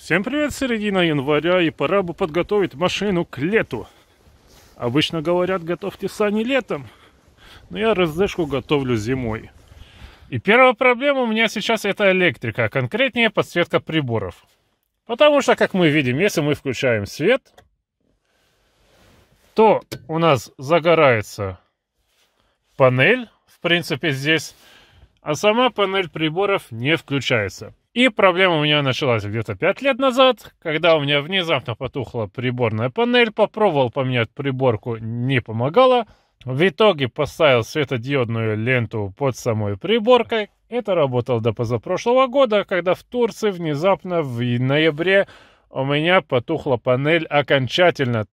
Всем привет, середина января, и пора бы подготовить машину к лету. Обычно говорят, готовьте сани летом, но я раздышку готовлю зимой. И первая проблема у меня сейчас это электрика, а конкретнее подсветка приборов. Потому что, как мы видим, если мы включаем свет, то у нас загорается панель, в принципе, здесь, а сама панель приборов не включается. И проблема у меня началась где-то 5 лет назад, когда у меня внезапно потухла приборная панель, попробовал поменять приборку, не помогало. В итоге поставил светодиодную ленту под самой приборкой. Это работало до позапрошлого года, когда в Турции внезапно в ноябре у меня потухла панель окончательно,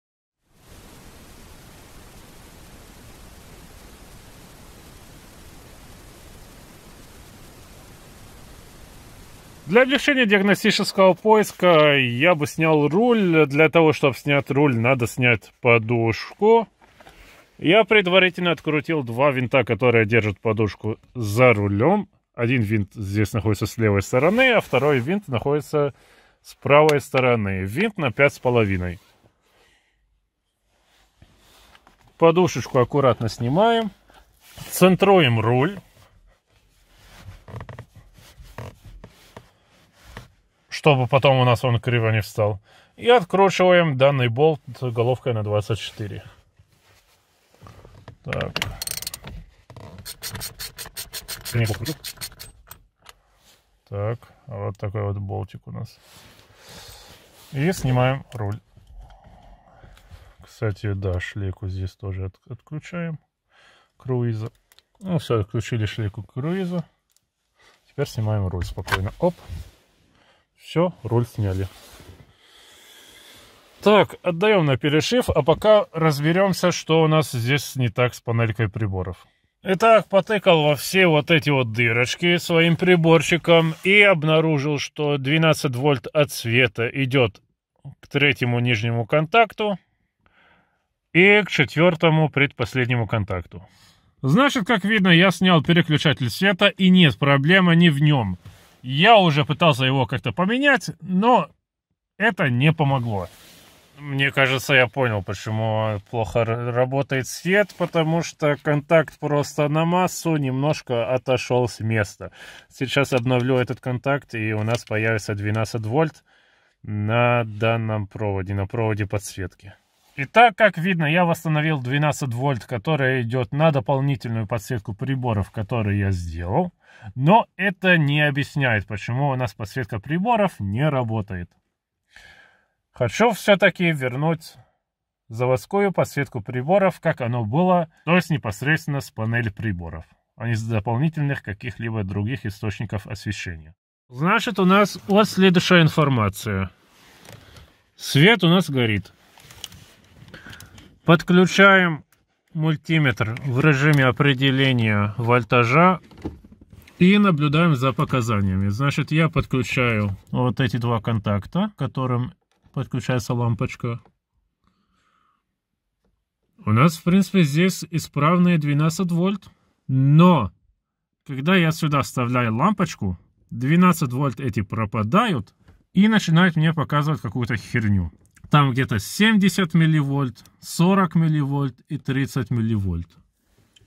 Для облегчения диагностического поиска я бы снял руль. Для того, чтобы снять руль, надо снять подушку. Я предварительно открутил два винта, которые держат подушку за рулем. Один винт здесь находится с левой стороны, а второй винт находится с правой стороны. Винт на 5,5. Подушечку аккуратно снимаем. Центруем руль. чтобы потом у нас он криво не встал. И откручиваем данный болт головкой на 24. Так. Так, а вот такой вот болтик у нас. И снимаем руль. Кстати, да, шлейку здесь тоже от отключаем. Круиза. Ну все, отключили шлейку круиза. Теперь снимаем руль спокойно. Оп. Все, руль сняли. Так, отдаем на перешив, а пока разберемся, что у нас здесь не так с панелькой приборов. Итак, потыкал во все вот эти вот дырочки своим приборчиком и обнаружил, что 12 вольт от света идет к третьему нижнему контакту и к четвертому предпоследнему контакту. Значит, как видно, я снял переключатель света и нет проблемы не в нем. Я уже пытался его как-то поменять, но это не помогло. Мне кажется, я понял, почему плохо работает свет, потому что контакт просто на массу немножко отошел с места. Сейчас обновлю этот контакт, и у нас появится 12 вольт на данном проводе, на проводе подсветки. И так как видно, я восстановил 12 вольт, которая идет на дополнительную подсветку приборов, которые я сделал. Но это не объясняет, почему у нас подсветка приборов не работает. Хочу все-таки вернуть заводскую подсветку приборов, как оно было, то есть непосредственно с панели приборов, а не с дополнительных каких-либо других источников освещения. Значит, у нас вот следующая информация. Свет у нас горит. Подключаем мультиметр в режиме определения вольтажа и наблюдаем за показаниями. Значит, я подключаю вот эти два контакта, к которым подключается лампочка. У нас, в принципе, здесь исправные 12 вольт, но когда я сюда вставляю лампочку, 12 вольт эти пропадают и начинают мне показывать какую-то херню. Там где-то 70 милливольт, 40 милливольт и 30 милливольт.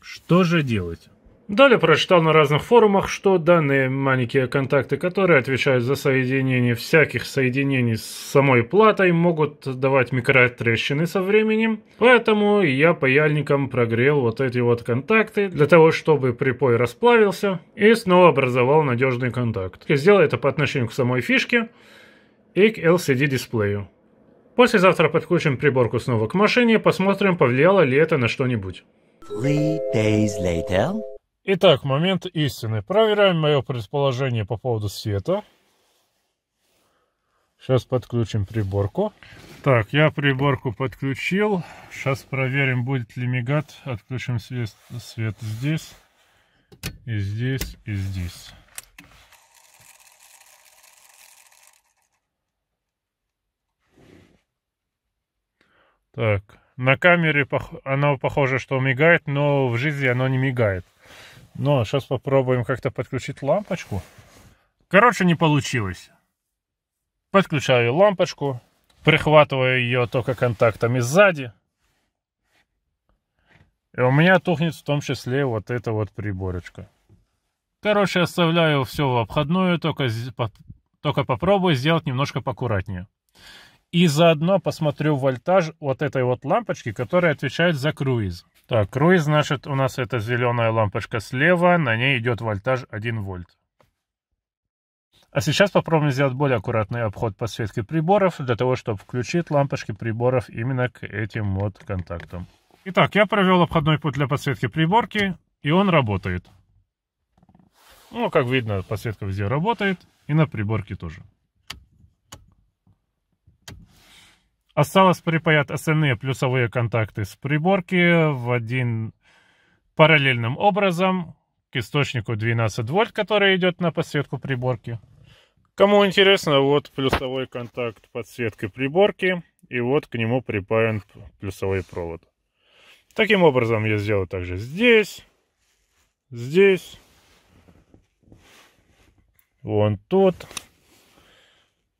Что же делать? Далее прочитал на разных форумах, что данные маленькие контакты, которые отвечают за соединение всяких соединений с самой платой, могут давать микротрещины со временем. Поэтому я паяльником прогрел вот эти вот контакты, для того, чтобы припой расплавился и снова образовал надежный контакт. Я сделал это по отношению к самой фишке и к LCD дисплею. Послезавтра подключим приборку снова к машине, посмотрим, повлияло ли это на что-нибудь. Итак, момент истины. Проверяем мое предположение по поводу света. Сейчас подключим приборку. Так, я приборку подключил. Сейчас проверим, будет ли мигать. Отключим свет, свет здесь, и здесь, и здесь. Так, на камере пох... оно похоже, что мигает, но в жизни оно не мигает. Но сейчас попробуем как-то подключить лампочку. Короче, не получилось. Подключаю лампочку, прихватываю ее только контактами сзади. И у меня тухнет в том числе вот эта вот приборочка. Короче, оставляю все в обходную, только, только попробую сделать немножко поаккуратнее. И заодно посмотрю вольтаж вот этой вот лампочки, которая отвечает за круиз. Так, круиз, значит, у нас это зеленая лампочка слева, на ней идет вольтаж 1 вольт. А сейчас попробуем сделать более аккуратный обход подсветки приборов, для того, чтобы включить лампочки приборов именно к этим вот контактам. Итак, я провел обходной путь для подсветки приборки, и он работает. Ну, как видно, подсветка везде работает, и на приборке тоже. Осталось припаять остальные плюсовые контакты с приборки в один параллельным образом к источнику 12 вольт, который идет на подсветку приборки. Кому интересно, вот плюсовой контакт подсветки приборки, и вот к нему припаян плюсовой провод. Таким образом я сделал также здесь, здесь, вон тут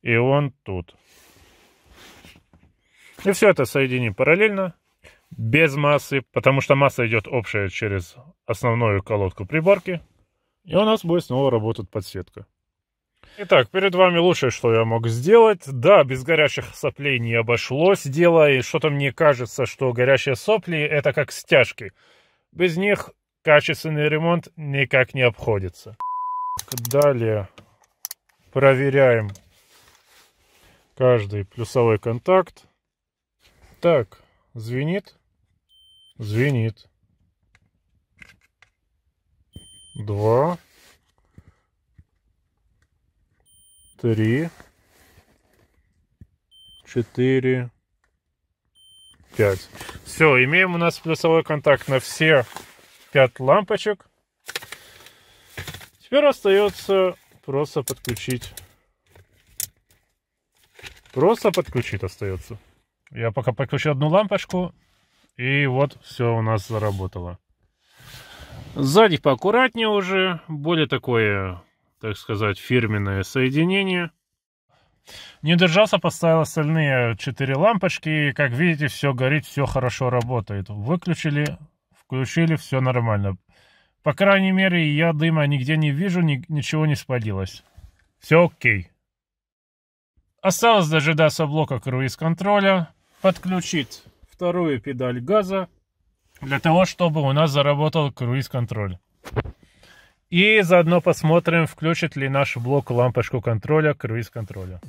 и вон тут. И ну, все это соединим параллельно, без массы, потому что масса идет общая через основную колодку приборки. И у нас будет снова работать подсветка. Итак, перед вами лучшее, что я мог сделать. Да, без горящих соплей не обошлось дело, и что-то мне кажется, что горящие сопли — это как стяжки. Без них качественный ремонт никак не обходится. Далее проверяем каждый плюсовой контакт. Так, звенит? Звенит. Два. Три. Четыре. Пять. Все, имеем у нас плюсовой контакт на все пять лампочек. Теперь остается просто подключить. Просто подключить остается. Я пока подключу одну лампочку, и вот все у нас заработало. Сзади поаккуратнее уже, более такое, так сказать, фирменное соединение. Не удержался, поставил остальные 4 лампочки. Как видите, все горит, все хорошо работает. Выключили, включили, все нормально. По крайней мере, я дыма нигде не вижу, ни, ничего не спалилось. Все окей. Осталось дожидаться блока круиз-контроля подключить вторую педаль газа для того, чтобы у нас заработал круиз-контроль. И заодно посмотрим, включит ли наш блок лампочку контроля, круиз-контроля.